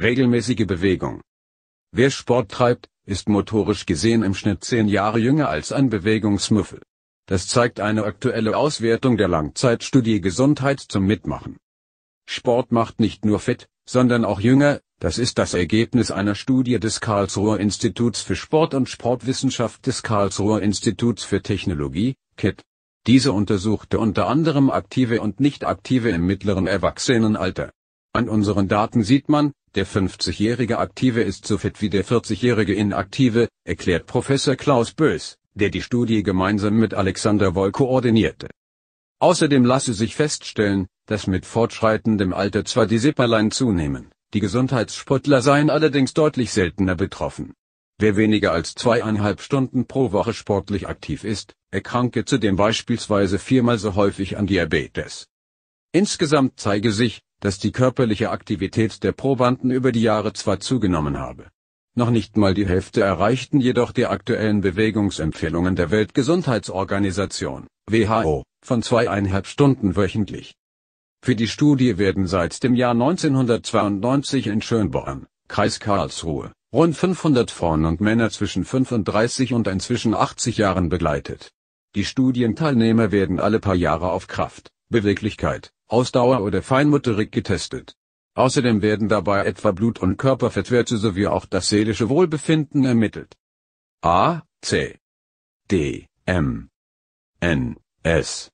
Regelmäßige Bewegung. Wer Sport treibt, ist motorisch gesehen im Schnitt zehn Jahre jünger als ein Bewegungsmuffel. Das zeigt eine aktuelle Auswertung der Langzeitstudie Gesundheit zum Mitmachen. Sport macht nicht nur fit, sondern auch jünger, das ist das Ergebnis einer Studie des Karlsruher Instituts für Sport und Sportwissenschaft des Karlsruher Instituts für Technologie, KIT. Diese untersuchte unter anderem aktive und nicht aktive im mittleren Erwachsenenalter. An unseren Daten sieht man, der 50-jährige Aktive ist so fit wie der 40-jährige Inaktive, erklärt Professor Klaus Bös, der die Studie gemeinsam mit Alexander Woll koordinierte. Außerdem lasse sich feststellen, dass mit fortschreitendem Alter zwar die Sipperlein zunehmen, die Gesundheitssportler seien allerdings deutlich seltener betroffen. Wer weniger als zweieinhalb Stunden pro Woche sportlich aktiv ist, erkranke zudem beispielsweise viermal so häufig an Diabetes. Insgesamt zeige sich, dass die körperliche Aktivität der Probanden über die Jahre zwar zugenommen habe. Noch nicht mal die Hälfte erreichten jedoch die aktuellen Bewegungsempfehlungen der Weltgesundheitsorganisation, WHO, von zweieinhalb Stunden wöchentlich. Für die Studie werden seit dem Jahr 1992 in Schönborn, Kreis Karlsruhe, rund 500 Frauen und Männer zwischen 35 und inzwischen 80 Jahren begleitet. Die Studienteilnehmer werden alle paar Jahre auf Kraft, Beweglichkeit, Ausdauer oder Feinmotorik getestet. Außerdem werden dabei etwa Blut- und Körperfettwerte sowie auch das seelische Wohlbefinden ermittelt. A, C, D, M, N, S,